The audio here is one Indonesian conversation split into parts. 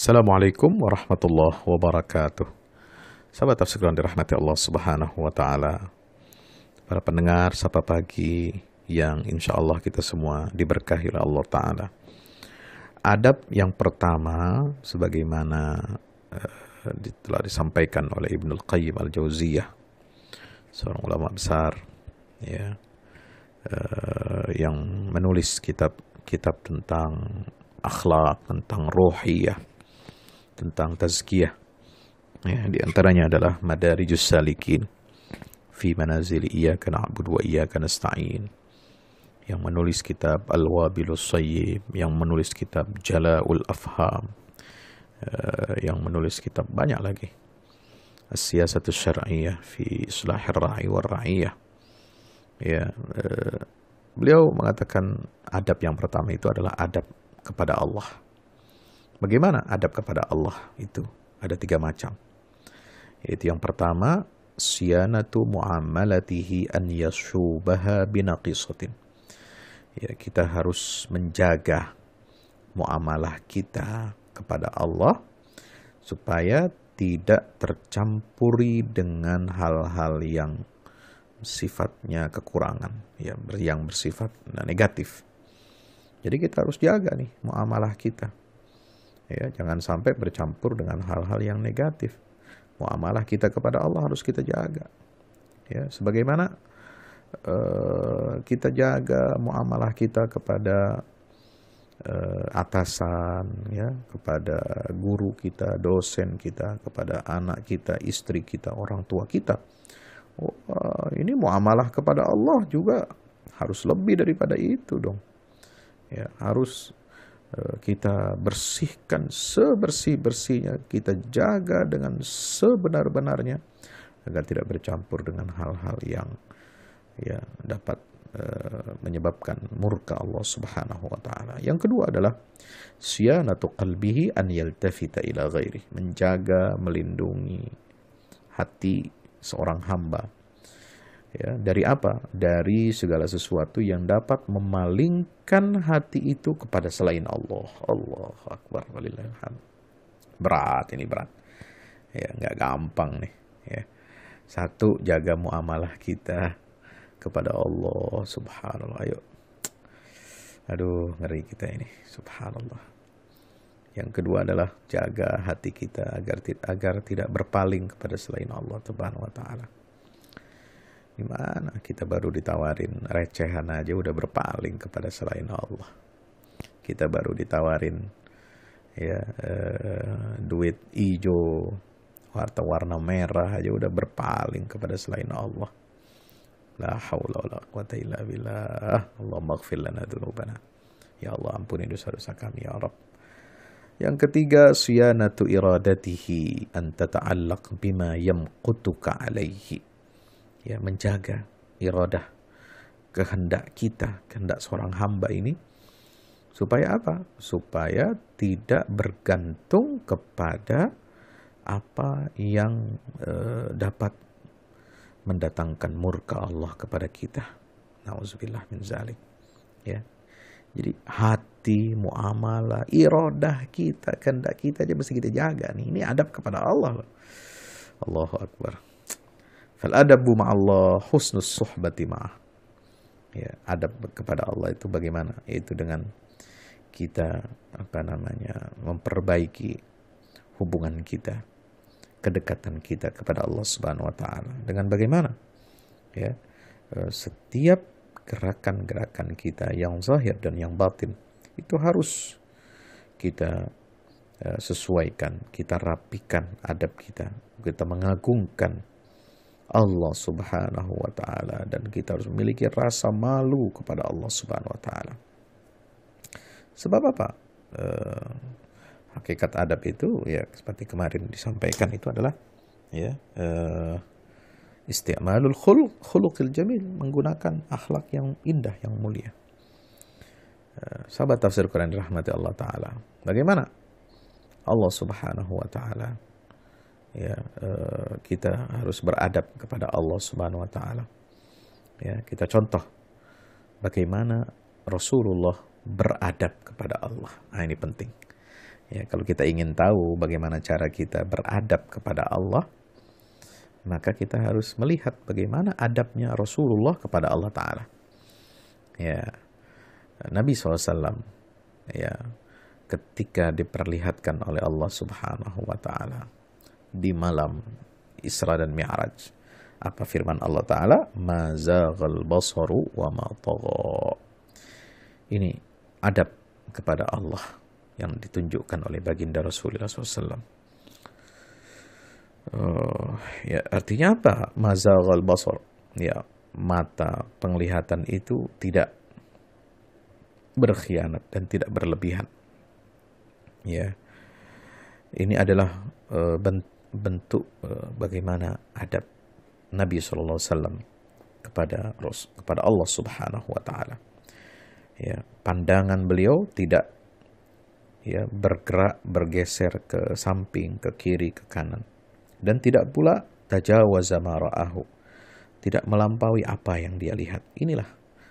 Assalamualaikum warahmatullahi wabarakatuh. Sahabat tafsir Quran dirahmati Allah Subhanahu wa taala. Para pendengar sapa pagi yang insya Allah kita semua diberkahi oleh Allah taala. Adab yang pertama sebagaimana uh, telah disampaikan oleh Ibnu Qayyim Al-Jauziyah seorang ulama besar ya uh, yang menulis kitab kitab tentang akhlak, tentang rohiyah tentang tazkiyah. Ya, di antaranya adalah Madarijus Salikin fi manazil iyyaka na'budu wa iyyaka nasta'in yang menulis kitab Al-Wabilus Sayyib, yang menulis kitab Jala'ul Afham, uh, yang menulis kitab banyak lagi. As-Siyasatus Syar'iyah fi Islahir Ra'i war Ra'iyah. Ya, uh, beliau mengatakan adab yang pertama itu adalah adab kepada Allah Bagaimana adab kepada Allah itu? Ada tiga macam. Yaitu yang pertama, siyanatu mu'amalatihi an yasubaha binaqisatin. Ya, kita harus menjaga muamalah kita kepada Allah supaya tidak tercampuri dengan hal-hal yang sifatnya kekurangan, ya, yang bersifat negatif. Jadi kita harus jaga nih muamalah kita ya jangan sampai bercampur dengan hal-hal yang negatif muamalah kita kepada Allah harus kita jaga ya sebagaimana uh, kita jaga muamalah kita kepada uh, atasan ya kepada guru kita dosen kita kepada anak kita istri kita orang tua kita Wah, oh, eh, ini muamalah kepada Allah juga harus lebih daripada itu dong. Ya, harus Eh, kita bersihkan sebersih-bersihnya, kita jaga dengan sebenar-benarnya agar tidak bercampur dengan hal-hal yang ya dapat uh, menyebabkan murka Allah Subhanahu wa taala. Yang kedua adalah siyanatu qalbihi an yaltafita ila ghairi, menjaga, melindungi hati seorang hamba Ya, dari apa? Dari segala sesuatu yang dapat memalingkan hati itu kepada selain Allah. Allah Akbar. Berat ini berat. Ya, nggak gampang nih. Ya. Satu, jaga muamalah kita kepada Allah. Subhanallah. Ayo. Aduh, ngeri kita ini. Subhanallah. Yang kedua adalah jaga hati kita agar agar tidak berpaling kepada selain Allah Subhanahu wa taala. Gimana kita baru ditawarin recehan aja udah berpaling kepada selain Allah. Kita baru ditawarin ya uh, duit ijo, harta warna merah aja udah berpaling kepada selain Allah. La haula wala quwata illa billah. Allah maghfir lana dzunubana. Ya Allah ampuni dosa-dosa kami ya Rabb. Yang ketiga, siyanatu iradatihi an tata'allaq bima yamqutuka alaihi ya menjaga irodah kehendak kita kehendak seorang hamba ini supaya apa supaya tidak bergantung kepada apa yang uh, dapat mendatangkan murka Allah kepada kita nauzubillah min zalik ya jadi hati, muamalah, irodah kita, kehendak kita aja mesti kita jaga nih. Ini adab kepada Allah loh. Allahu Akbar. Fal adabu ma'allah husnus suhbati ma'ah. Ya, adab kepada Allah itu bagaimana? Yaitu dengan kita apa namanya memperbaiki hubungan kita, kedekatan kita kepada Allah Subhanahu wa taala. Dengan bagaimana? Ya. E, setiap gerakan-gerakan kita yang zahir dan yang batin itu harus kita e, sesuaikan, kita rapikan adab kita, kita mengagungkan Allah Subhanahu wa taala dan kita harus memiliki rasa malu kepada Allah Subhanahu wa taala. Sebab apa? Eh, hakikat adab itu ya seperti kemarin disampaikan itu adalah ya eh, istimalul khuluq khuluqil jamil menggunakan akhlak yang indah yang mulia. Eh, sahabat tafsir Quran rahmati Allah taala. Bagaimana? Allah Subhanahu wa taala ya eh, kita harus beradab kepada Allah Subhanahu wa taala. Ya, kita contoh bagaimana Rasulullah beradab kepada Allah. Nah, ini penting. Ya, kalau kita ingin tahu bagaimana cara kita beradab kepada Allah, maka kita harus melihat bagaimana adabnya Rasulullah kepada Allah Ta'ala. Ya, Nabi SAW, ya, ketika diperlihatkan oleh Allah Subhanahu wa Ta'ala, di malam Isra dan Mi'raj. Apa firman Allah Ta'ala? Mazagal basaru wa ma Ini adab kepada Allah yang ditunjukkan oleh baginda Rasulullah SAW. Uh, eh, ya, artinya apa? Mazagal basar. Ya, mata penglihatan itu tidak berkhianat dan tidak berlebihan. Ya. Ini adalah uh, bentuk bentuk eh, bagaimana adab Nabi saw kepada Rasul, kepada Allah Subhanahu Wa Taala. Ya, pandangan beliau tidak ya bergerak bergeser ke samping, ke kiri, ke kanan, dan tidak pula tajawaza mara'ahu. Tidak melampaui apa yang dia lihat. Inilah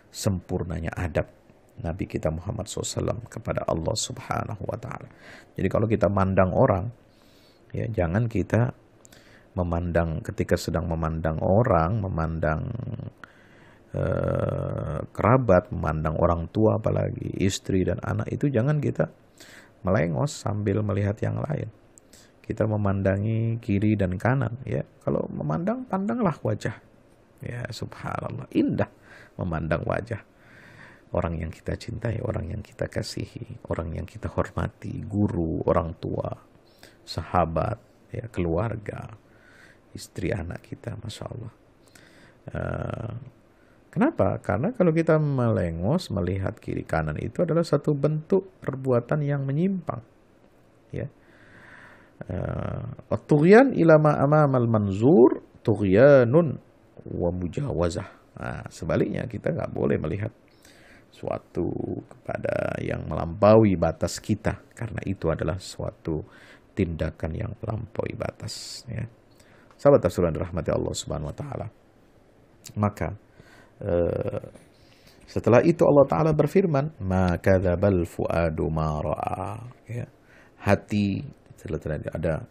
sempurnanya adab Nabi kita Muhammad SAW kepada Allah Subhanahu wa taala. Jadi kalau kita mandang orang, ya jangan kita memandang ketika sedang memandang orang memandang eh, kerabat memandang orang tua apalagi istri dan anak itu jangan kita melengos sambil melihat yang lain kita memandangi kiri dan kanan ya kalau memandang pandanglah wajah ya subhanallah indah memandang wajah orang yang kita cintai, orang yang kita kasihi, orang yang kita hormati, guru, orang tua, sahabat, ya keluarga, istri anak kita, masya Allah. Uh, kenapa? Karena kalau kita melengos melihat kiri kanan itu adalah satu bentuk perbuatan yang menyimpang, ya. Uh, eh, Tugyan ilama amamal manzur tugyanun wa mujawazah. Nah, sebaliknya kita nggak boleh melihat suatu kepada yang melampaui batas kita karena itu adalah suatu tindakan yang melampaui batas ya. Sahabat tafsiran rahmati Allah Subhanahu wa taala. Maka eh, setelah itu Allah taala berfirman, "Maka dzabal fuadu ma Ya. Hati setelah ada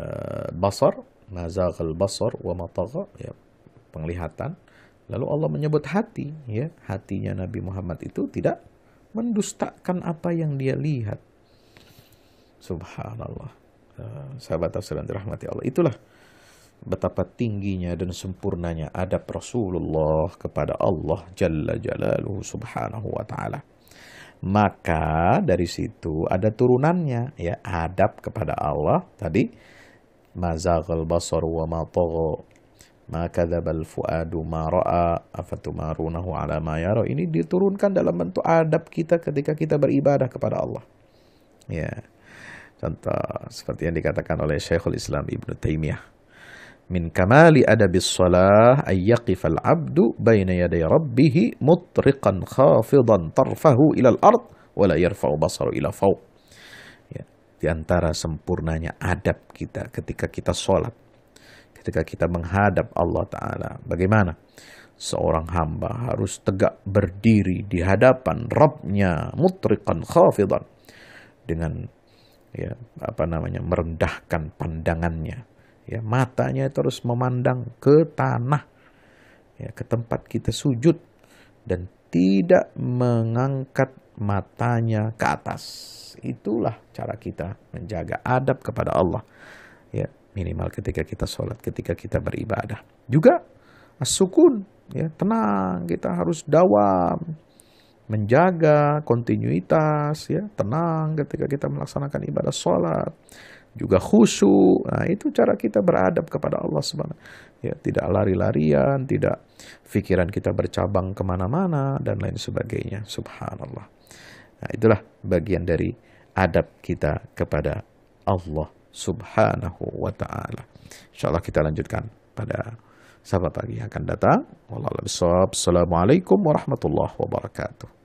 eh, basar, mazaghal basar wa matagha, ya, penglihatan. Lalu Allah menyebut hati, ya, hatinya Nabi Muhammad itu tidak mendustakan apa yang dia lihat Subhanallah. Eh, sahabat tafsir yang dirahmati Allah. Itulah betapa tingginya dan sempurnanya adab Rasulullah kepada Allah Jalla Jalaluhu Subhanahu wa taala. Maka dari situ ada turunannya ya adab kepada Allah tadi Mazagal basar wa ma tagha ma fuadu ma ra'a afatumarunahu ala ma ini diturunkan dalam bentuk adab kita ketika kita beribadah kepada Allah. Ya. Contoh seperti yang dikatakan oleh Syekhul Islam Ibnu Taimiyah. Min kamali adabis salah ayyaqifal abdu baina yaday rabbih mutriqan khafidan tarfahu ilal ard wa la yarfa'u basaru ila fawq. Ya, di antara sempurnanya adab kita ketika kita sholat. Ketika kita menghadap Allah Ta'ala. Bagaimana? seorang hamba harus tegak berdiri di hadapan Rabbnya mutriqan khafidan dengan ya apa namanya merendahkan pandangannya ya matanya terus memandang ke tanah ya ke tempat kita sujud dan tidak mengangkat matanya ke atas itulah cara kita menjaga adab kepada Allah ya minimal ketika kita sholat ketika kita beribadah juga as-sukun ya tenang kita harus dawam menjaga kontinuitas ya tenang ketika kita melaksanakan ibadah sholat juga khusyuk nah itu cara kita beradab kepada Allah subhanahu ya tidak lari-larian tidak pikiran kita bercabang kemana-mana dan lain sebagainya subhanallah nah itulah bagian dari adab kita kepada Allah subhanahu wa taala insyaallah kita lanjutkan pada sahabat pagi yang akan datang. Wallahualam. Assalamualaikum warahmatullahi wabarakatuh.